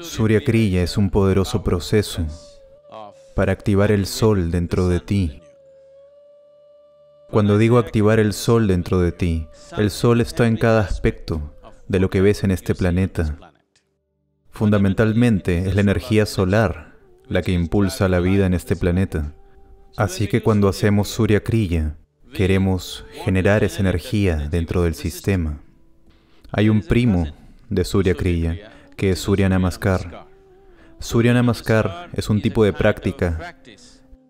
Surya Kriya es un poderoso proceso para activar el sol dentro de ti. Cuando digo activar el sol dentro de ti, el sol está en cada aspecto de lo que ves en este planeta. Fundamentalmente es la energía solar la que impulsa la vida en este planeta. Así que cuando hacemos Surya Kriya, queremos generar esa energía dentro del sistema. Hay un primo de Surya Kriya que es Surya Namaskar. Surya Namaskar es un tipo de práctica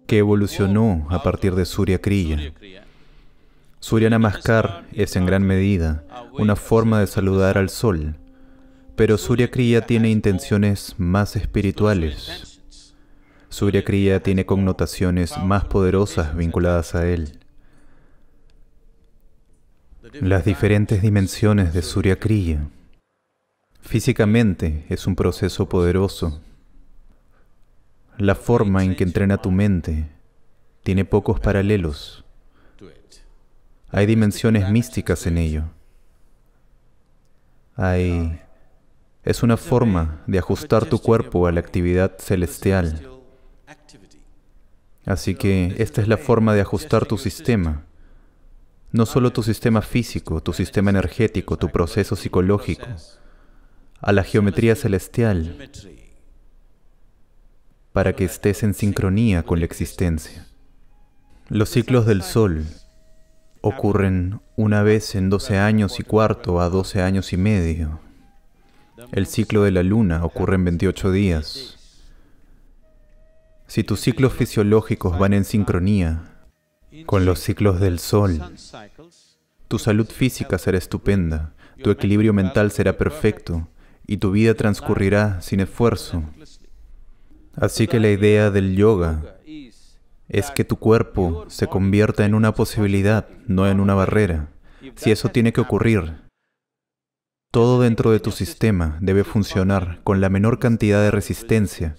que evolucionó a partir de Surya Kriya. Surya Namaskar es en gran medida una forma de saludar al sol, pero Surya Kriya tiene intenciones más espirituales. Surya Kriya tiene connotaciones más poderosas vinculadas a él. Las diferentes dimensiones de Surya Kriya Físicamente es un proceso poderoso. La forma en que entrena tu mente tiene pocos paralelos. Hay dimensiones místicas en ello. Hay... Es una forma de ajustar tu cuerpo a la actividad celestial. Así que esta es la forma de ajustar tu sistema. No solo tu sistema físico, tu sistema energético, tu proceso psicológico, a la geometría celestial para que estés en sincronía con la existencia. Los ciclos del Sol ocurren una vez en 12 años y cuarto a 12 años y medio. El ciclo de la Luna ocurre en 28 días. Si tus ciclos fisiológicos van en sincronía con los ciclos del Sol, tu salud física será estupenda, tu equilibrio mental será perfecto, y tu vida transcurrirá sin esfuerzo. Así que la idea del yoga es que tu cuerpo se convierta en una posibilidad, no en una barrera. Si eso tiene que ocurrir, todo dentro de tu sistema debe funcionar con la menor cantidad de resistencia,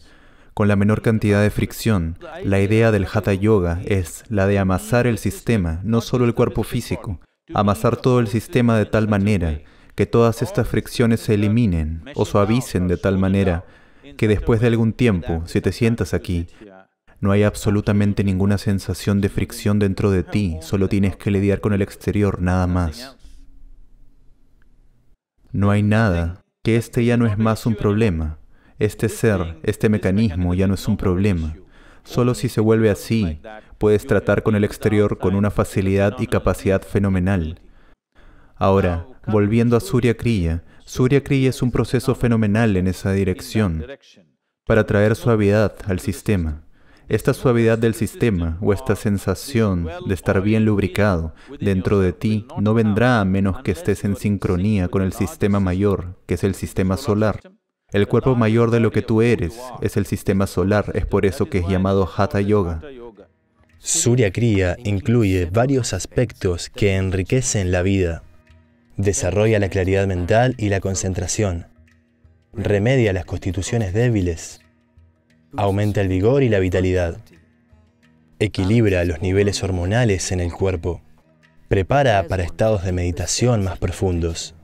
con la menor cantidad de fricción. La idea del Hatha Yoga es la de amasar el sistema, no solo el cuerpo físico, amasar todo el sistema de tal manera que todas estas fricciones se eliminen o suavicen de tal manera que después de algún tiempo, si te sientas aquí, no hay absolutamente ninguna sensación de fricción dentro de ti, solo tienes que lidiar con el exterior, nada más. No hay nada, que este ya no es más un problema. Este ser, este mecanismo ya no es un problema. Solo si se vuelve así, puedes tratar con el exterior con una facilidad y capacidad fenomenal. Ahora, Volviendo a Surya Kriya, Surya Kriya es un proceso fenomenal en esa dirección para traer suavidad al sistema. Esta suavidad del sistema o esta sensación de estar bien lubricado dentro de ti no vendrá a menos que estés en sincronía con el sistema mayor, que es el sistema solar. El cuerpo mayor de lo que tú eres es el sistema solar, es por eso que es llamado Hatha Yoga. Surya Kriya incluye varios aspectos que enriquecen la vida desarrolla la claridad mental y la concentración, remedia las constituciones débiles, aumenta el vigor y la vitalidad, equilibra los niveles hormonales en el cuerpo, prepara para estados de meditación más profundos,